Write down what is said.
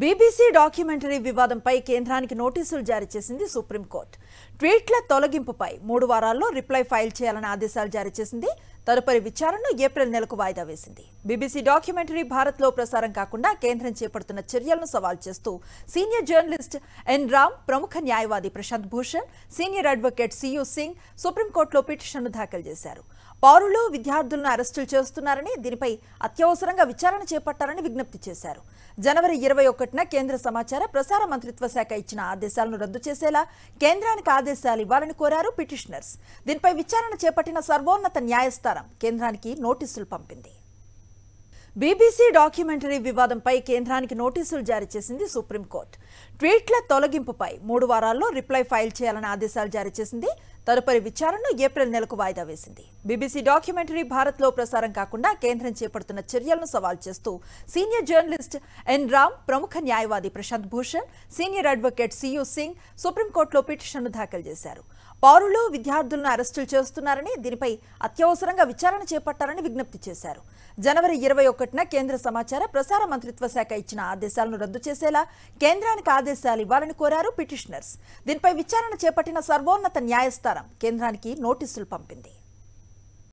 BBC documentary వివాదంపై కేంద్రానికి నోటీసులు జారీ చేసింది సుప్రీంకోర్టు ట్వీట్ల తొలగింపుపై మూడు వారాల్లో రిప్లై ఫైల్ చేయాలని ఆదేశాలు జారీ చేసింది తదుపరి విచారణ ఏప్రిల్ నెలకు వాయిదా వేసింది బీబీసీ డాక్యుమెంటరీ భారత్లో ప్రసారం కాకుండా కేంద్రం చేపడుతున్న చర్యలను సవాల్ చేస్తూ సీనియర్ జర్నలిస్ట్ ఎన్ రామ్ ప్రముఖ న్యాయవాది Prashant Bhushan senior advocate CU Singh సుప్రీంకోర్టులో పిటిషన్ను దాఖలు చేశారు పౌరులు విద్యార్థులను అరెస్టులు చేస్తున్నారని దీనిపై అత్యవసరంగా విచారణ చేపట్టాలని విజ్ఞప్తి చేశారు జనవరి ఇరవై ఒకటిన కేంద్ర సమాచార ప్రసార మంత్రిత్వ శాఖ ఇచ్చిన ఆదేశాలను రద్దు చేసేలా కేంద్రానికి ఆదేశాలు ఇవ్వాలని కోరారు పిటిషనర్స్ దీనిపై విచారణ చేపట్టిన సర్వోన్నత న్యాయస్థానం సోమవారం కేంద్రానికి నోటీసులు పంపింది బీబీసీ డాక్యుమెంటరీ వివాదంపై కేంద్రానికి నోటీసులు జారీ చేసింది సుప్రీంకోర్టు ట్వీట్ల తొలగింపుపై మూడు వారాల్లో రిప్లై ఫైల్ చేయాలని ఆదేశాలు జారీ చేసింది తదుపరి విచారణను ఏప్రిల్ నెలకు వాయిదా వేసింది బీబీసీ డాక్యుమెంటరీ భారత్లో ప్రసారం కాకుండా కేంద్రం చేపడుతున్న చర్యలను సవాల్ చేస్తూ సీనియర్ జర్నలిస్ట్ ఎన్ రామ్ ప్రముఖ న్యాయవాది Prashant Bhushan senior advocate CU Singh సుప్రీంకోర్టులో పిటిషన్ను దాఖలు చేశారు పౌరులు విద్యార్థులను అరెస్టులు చేస్తున్నారని దీనిపై అత్యవసరంగా విచారణ చేపట్టాలని విజ్ఞప్తి చేశారు జనవరి ఇరవై ఒకటిన కేంద్ర సమాచార ప్రసార మంత్రిత్వ శాఖ ఇచ్చిన ఆదేశాలను రద్దు చేసేలా కేంద్రానికి ఆదేశాలు ఇవ్వాలని కోరారు పిటిషనర్స్ దీనిపై విచారణ చేపట్టిన సర్వోన్నత న్యాయస్థానం కేంద్రానికి నోటీసులు పంపింది